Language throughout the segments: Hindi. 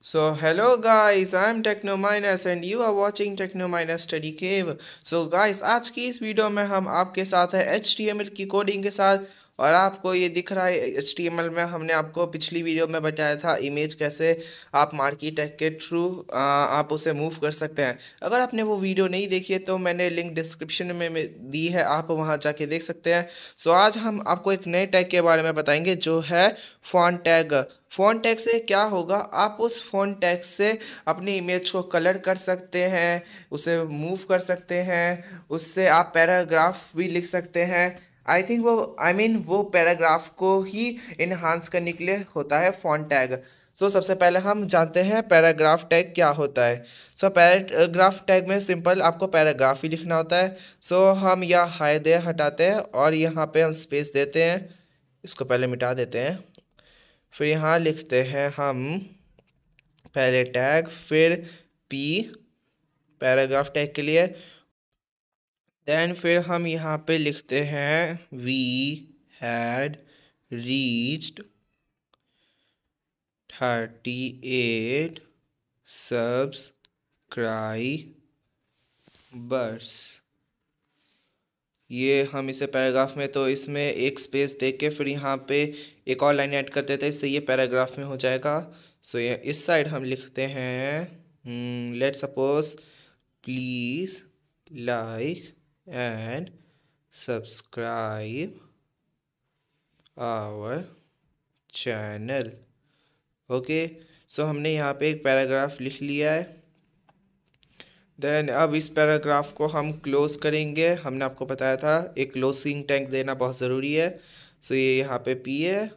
So hello guys, I'm minus and you are watching techno minus Study Cave. So guys, आज की इस वीडियो में हम आपके साथ है HTML की कोडिंग के साथ और आपको ये दिख रहा है एच में हमने आपको पिछली वीडियो में बताया था इमेज कैसे आप मार्की टैग के थ्रू आप उसे मूव कर सकते हैं अगर आपने वो वीडियो नहीं देखी है तो मैंने लिंक डिस्क्रिप्शन में दी है आप वहाँ जाके देख सकते हैं सो आज हम आपको एक नए टैग के बारे में बताएंगे जो है फ़ोन टैग फ़ोन टैग से क्या होगा आप उस फ़ोन टैग से अपनी इमेज को कलर कर सकते हैं उसे मूव कर सकते हैं उससे आप पैराग्राफ भी लिख सकते हैं आई थिंक वो आई I मीन mean, वो पैराग्राफ को ही इन्हांस करने के लिए होता है फॉन्ट टैग सो so, सबसे पहले हम जानते हैं पैराग्राफ टैग क्या होता है सो so, पैराग्राफ टैग में सिंपल आपको पैराग्राफ ही लिखना होता है सो so, हम यह हाई दे हटाते हैं और यहाँ पे हम स्पेस देते हैं इसको पहले मिटा देते हैं फिर यहाँ लिखते हैं हम पहले टैग फिर पी पैराग्राफ टैग के लिए देन फिर हम यहाँ पे लिखते हैं we had reached thirty eight subscribers ये हम इसे पैराग्राफ में तो इसमें एक स्पेस दे के फिर यहाँ पे एक और लाइन ऐड कर देते हैं इससे ये पैराग्राफ में हो जाएगा सो so, ये इस साइड हम लिखते हैं let suppose please like and subscribe our channel okay so हमने यहाँ पे एक पैराग्राफ लिख लिया है देन अब इस पैराग्राफ को हम क्लोज करेंगे हमने आपको बताया था एक क्लोजिंग टैंक देना बहुत ज़रूरी है सो so, ये यहाँ पे पी है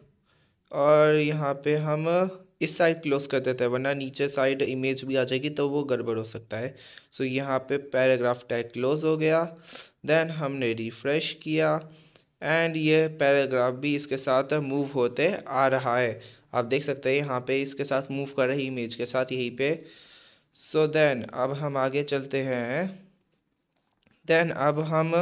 और यहाँ पे हम इस साइड क्लोज कर देता है वरना नीचे साइड इमेज भी आ जाएगी तो वो गड़बड़ हो सकता है सो so, यहाँ पे पैराग्राफ टैग क्लोज हो गया देन हमने रिफ्रेश किया एंड ये पैराग्राफ भी इसके साथ मूव होते आ रहा है आप देख सकते हैं यहाँ पे इसके साथ मूव कर रही इमेज के साथ यहीं पे सो so देन अब हम आगे चलते हैं देन अब हम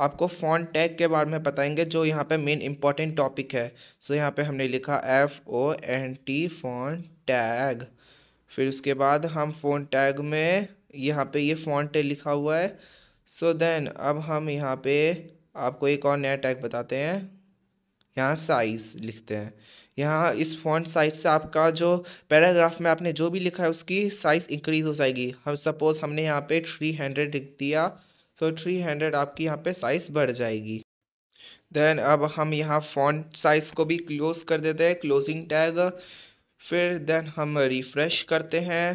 आपको फोन टैग के बारे में बताएंगे जो यहाँ पे मेन इम्पॉर्टेंट टॉपिक है सो so, यहाँ पे हमने लिखा F O N T font tag फिर उसके बाद हम फोन टैग में यहाँ पे ये फोन टैग लिखा हुआ है सो so देन अब हम यहाँ पे आपको एक और नया टैग बताते हैं यहाँ साइज़ लिखते हैं यहाँ इस फोन साइज़ से आपका जो पैराग्राफ में आपने जो भी लिखा है उसकी साइज़ इंक्रीज़ हो जाएगी हम सपोज़ हमने यहाँ पे थ्री हंड्रेड लिख दिया सो थ्री हंड्रेड आपकी यहाँ पे साइज़ बढ़ जाएगी देन अब हम यहाँ फॉन्ट साइज़ को भी क्लोज कर देते हैं क्लोजिंग टैग फिर देन हम रिफ़्रेश करते हैं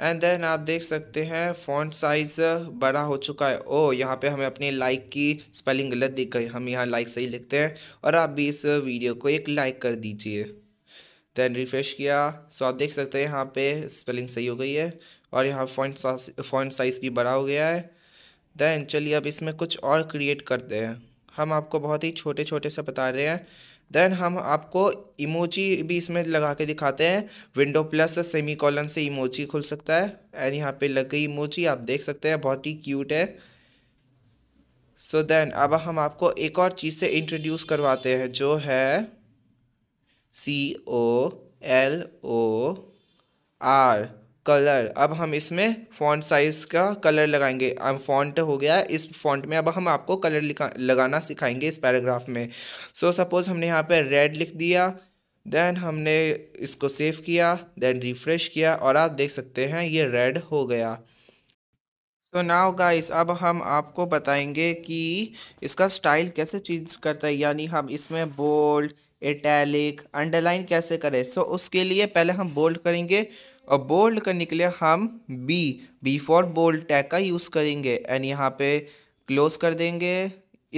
एंड देन आप देख सकते हैं फॉन्ट साइज़ बड़ा हो चुका है ओ oh, यहाँ पे हमें अपनी लाइक की स्पेलिंग गलत दिख गई हम यहाँ लाइक सही लिखते हैं और आप भी इस वीडियो को एक लाइक कर दीजिए देन रिफ़्रेश किया सो आप देख सकते हैं यहाँ पे स्पेलिंग सही हो गई है और यहाँ फॉन्ट फॉन्ट साइज़ भी बड़ा हो गया है देन चलिए अब इसमें कुछ और क्रिएट करते हैं हम आपको बहुत ही छोटे छोटे से बता रहे हैं देन हम आपको इमोजी भी इसमें लगा के दिखाते हैं विंडो प्लस सेमी कॉलन से इमोजी खुल सकता है एंड यहाँ पे लग गई इमोजी आप देख सकते हैं बहुत ही क्यूट है सो so देन अब हम आपको एक और चीज़ से इंट्रोड्यूस करवाते हैं जो है C O L O R colour अब हम इसमें फॉन्ट साइज़ का कलर लगाएंगे अब फॉन्ट हो गया इस फॉन्ट में अब हम आपको कलर लगाना सिखाएंगे इस पैराग्राफ में सो so, सपोज़ हमने यहाँ पे रेड लिख दिया देन हमने इसको सेव किया देन रिफ़्रेश किया और आप देख सकते हैं ये रेड हो गया तो नाउ गाइस अब हम आपको बताएंगे कि इसका स्टाइल कैसे चेंज करता है यानी हम इसमें बोल्ड इटैलिक अंडरलाइन कैसे करें सो so, उसके लिए पहले हम बोल्ड करेंगे और बोल्ड करने के लिए हम B B for bold tag का यूज़ करेंगे एंड यहाँ पे क्लोज कर देंगे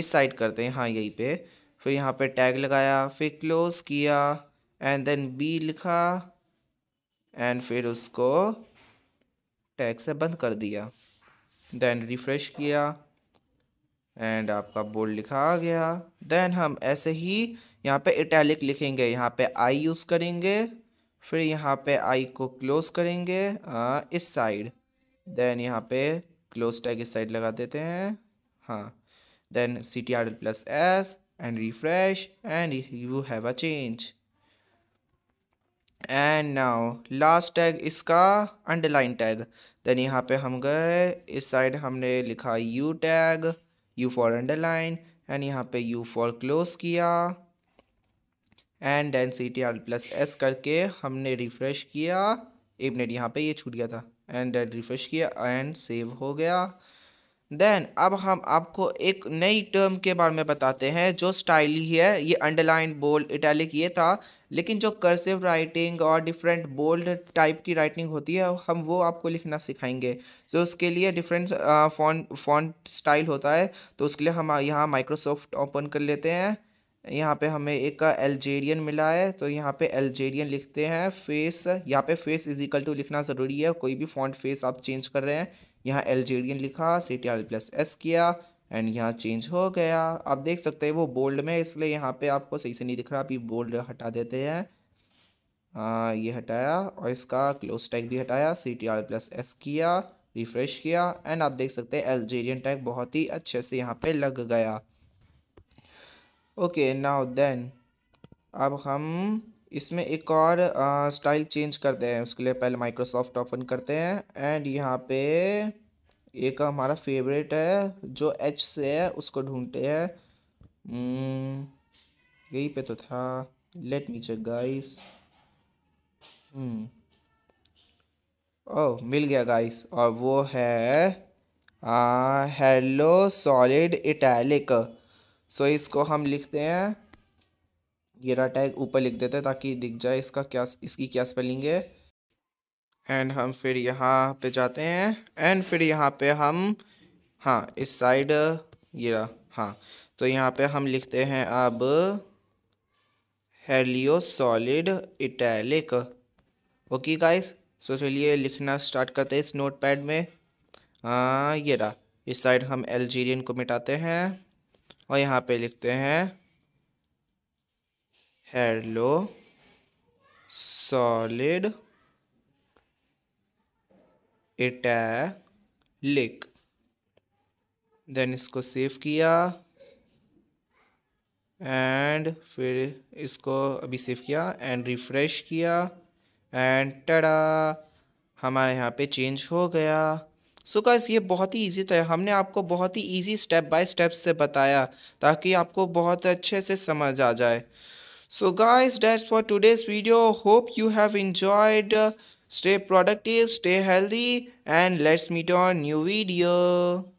इस साइड करते हैं हाँ यहीं पे फिर यहाँ पे टैग लगाया फिर क्लोज किया एंड देन बी लिखा एंड फिर उसको टैग से बंद कर दिया देन रिफ्रेश किया एंड आपका बोल्ड लिखा आ गया देन हम ऐसे ही यहाँ पे इटैलिक लिखेंगे यहाँ पे आई यूज़ करेंगे फिर यहाँ पे आई को क्लोज करेंगे आ, हाँ, इस साइड देन यहाँ पे क्लोज टैग इस साइड लगा देते हैं हाँ then C T R plus S and refresh and you have a change and now last tag इसका अंडरलाइन टैग देन यहाँ पे हम गए इस साइड हमने लिखा U tag U for underline and यहाँ पे यू फॉर क्लोज किया and then C T R plus S करके हमने रिफ़्रेश किया एक मिनट यहाँ पे ये छूट गया था एंड देन रिफ़्रेश किया एंड सेव हो गया देन अब हम आपको एक नई टर्म के बारे में बताते हैं जो स्टाइल ही है ये अंडरलाइन बोल्ड इटैलिक ये था लेकिन जो कर्सिव राइटिंग और डिफरेंट बोल्ड टाइप की राइटिंग होती है हम वो आपको लिखना सिखाएंगे जो उसके लिए डिफरेंट फॉन्ट फॉन्ट स्टाइल होता है तो उसके लिए हम यहाँ माइक्रोसॉफ्ट ओपन कर लेते हैं यहाँ पे हमें एक का एल्जेरियन मिला है तो यहाँ पे एल्जेरियन लिखते हैं फेस यहाँ पे फेस इज इक्वल टू लिखना ज़रूरी है कोई भी फॉन्ट फेस आप चेंज कर रहे हैं यहाँ एल्जेरियन लिखा C T R plus S किया एंड यहाँ चेंज हो गया आप देख सकते हैं वो बोल्ड में इसलिए यहाँ पे आपको सही से नहीं दिख रहा आप ये बोल्ड हटा देते हैं आ, ये हटाया और इसका क्लोज टैग भी हटाया C T R plus S किया रिफ्रेश किया एंड आप देख सकते हैं एल्जेरियन टैग बहुत ही अच्छे से यहाँ पे लग गया ओके नाउ देन अब हम इसमें एक और स्टाइल चेंज करते हैं उसके लिए पहले माइक्रोसॉफ्ट ओपन करते हैं एंड यहाँ पे एक हमारा फेवरेट है जो एच से है उसको ढूंढते हैं hmm, यही पे तो था let me check guys oh मिल गया गाइस और वो है Harlow solid italic so so, इसको हम लिखते हैं गेरा टैग ऊपर लिख देते हैं ताकि दिख जाए इसका क्या इसकी क्या स्पेलिंग है एंड हम फिर यहाँ पे जाते हैं एंड फिर यहाँ पे हम हाँ इस साइड गिरा हाँ तो यहाँ पे हम लिखते हैं अब Harlow solid italic okay guys so चलिए लिखना स्टार्ट करते हैं इस नोट पैड में हाँ ये रहा इस साइड हम एल्जीरियन को मिटाते हैं और यहाँ पे लिखते हैं हेलो सॉलिड इटैलिक देन इसको सेव किया एंड फिर इसको अभी सेव किया एंड रिफ्रेश किया एंड टड़ा हमारे यहाँ पे चेंज हो गया सो गाइस ये बहुत ही ईजी था तो हमने आपको बहुत ही ईजी स्टेप बाय स्टेप से बताया ताकि आपको बहुत अच्छे से समझ आ जाए so guys that's for today's video hope you have enjoyed stay productive stay healthy and let's meet on new video